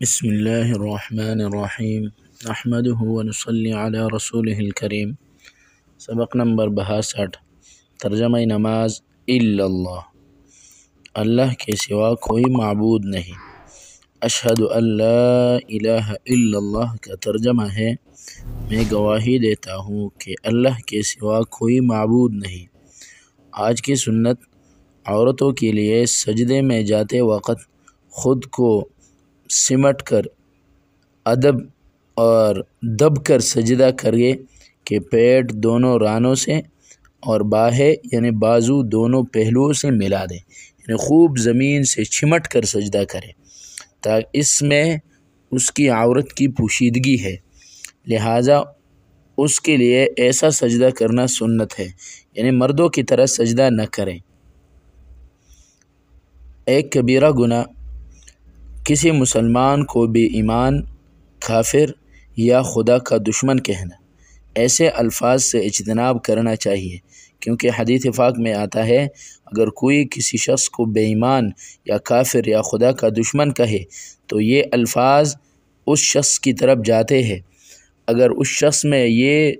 بسم اللہ الرحمن الرحیم احمد اللہ علی رسول الکریم سبق نمبر بہاسٹھ ترجمہ نماز الا اللہ کے سوا کوئی معبود نہیں اشد اللہ الہ اللہ کا ترجمہ ہے میں گواہی دیتا ہوں کہ اللہ کے سوا کوئی معبود نہیں آج کی سنت عورتوں کے لیے سجدے میں جاتے وقت خود کو سمٹ کر ادب اور دب کر سجدہ کرے کہ پیٹ دونوں رانوں سے اور باہے یعنی بازو دونوں پہلوؤں سے ملا دیں یعنی خوب زمین سے چھمٹ کر سجدہ کرے تا اس میں اس کی عورت کی پوشیدگی ہے لہٰذا اس کے لیے ایسا سجدہ کرنا سنت ہے یعنی مردوں کی طرح سجدہ نہ کریں ایک کبیرہ گناہ کسی مسلمان کو بے ایمان کافر یا خدا کا دشمن کہنا ایسے الفاظ سے اجتناب کرنا چاہیے کیونکہ حدیث فاق میں آتا ہے اگر کوئی کسی شخص کو بے ایمان یا کافر یا خدا کا دشمن کہے تو یہ الفاظ اس شخص کی طرف جاتے ہیں اگر اس شخص میں یہ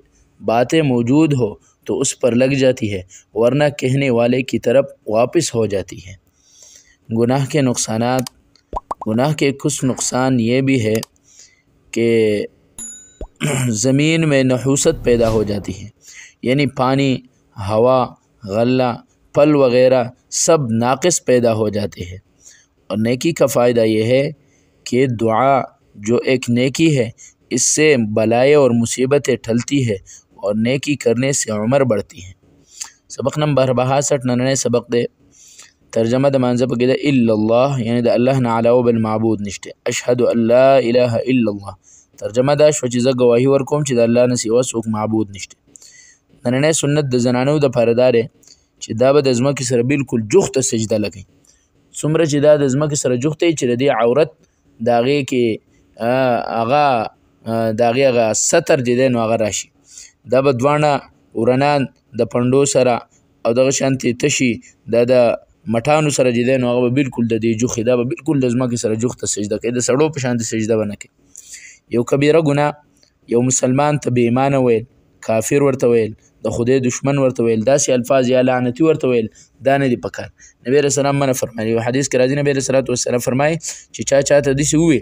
باتیں موجود ہو تو اس پر لگ جاتی ہے ورنہ کہنے والے کی طرف واپس ہو جاتی ہے گناہ کے نقصانات گناہ کے کچھ نقصان یہ بھی ہے کہ زمین میں نحوست پیدا ہو جاتی ہے یعنی پانی ہوا غلہ پل وغیرہ سب ناقص پیدا ہو جاتے ہیں اور نیکی کا فائدہ یہ ہے کہ دعا جو ایک نیکی ہے اس سے بلائے اور مصیبتیں ٹھلتی ہے اور نیکی کرنے سے عمر بڑھتی ہے سبق نمبر بہا سٹھ سبق دے ترجمه د مانځه په کې ده الا الله یعنی د الله نه علاوه بل معبود نشته اشهد ان لا اله الا الله ترجمه دا شو چې زه گواهی ورکوم چې د الله نه سیوا څوک معبود نشته نننې سنت د زنانو د پردارې چې دا به د ځمکې سره بالکل جوخته سجده لګي څومره چې دا د ځمکې سره جوخته چې د عورت داغه کې هغه داغه هغه ستر دي نو هغه راشي دا به دوانه ورنان د پندو سره او دغه شانتي تشي د د مټانو سره چې دی نو هغه به بالکل د دې جوخې دا به بالکل د ځمکې سره جوخ ته سجده کوي د سړو په شان سجده به نه کوي یو کبیره ګناه یو مسلمان ته بې ایمانه ویل کافر ورته ویل د خدای دشمن ورته ویل داسې الفاظ یا لعنتی ورته ویل دا نه دي پکار نبی رسول الله منه فرمایي او حدیث کې راځي نبی رسول الله فرمایي چې چا چا ته دسی وي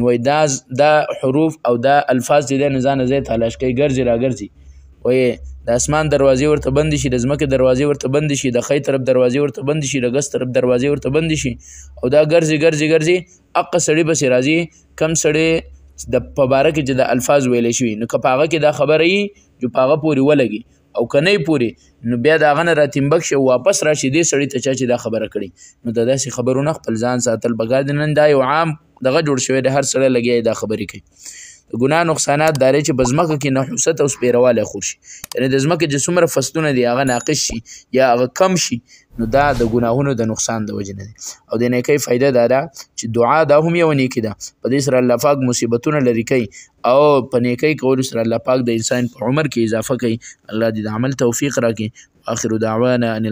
نو دا دا حروف او دا الفاظ دې نه ځان ځای تلاش کوي ګرځي را ګرځي وې د اسمان دروازې ورته بند شي د ځمکې دروازې ورته بند شي د خی طرف دروازې ورته بند شي د ګس طرف دروازې ورته بند شي او دا ګرځي ګرځي ګرځي اقه سړی بسې راځي کم سړی د په باره کې چې د الفاظ ویلی شوي نو که په هغه کې دا خبره یي چې په هغه پورې ولګي او کنه پوری نو بیا دا غنه راتینبک شو واپس راشي دې سړی ته چا چې دا خبره کړي نو دا داسې خبرونه خپل ځان ساتل بګا دنن دا یو عام دغه جوړ شوی د هر سړی لګي دا خبرې کوي ګنا نقصانات داري چې بزمکه کې نحوست او سپیرواله خور شي یعنی د زمکه چې څومره فصلونه دي هغه ناقص شي یا هغه کم شي نو دا د ګناهونو د نقصان د وجنه دي او د نیکي فائدہ دا ده چې دعا دا هم یو نیکی ده په دې سره الله پاک مصیبتونه لري کوي او په نیکي کول سره الله پاک د انسان په عمر کې اضافه کوي الله دې د عمل توفیق راکړي اخر دعوانا ان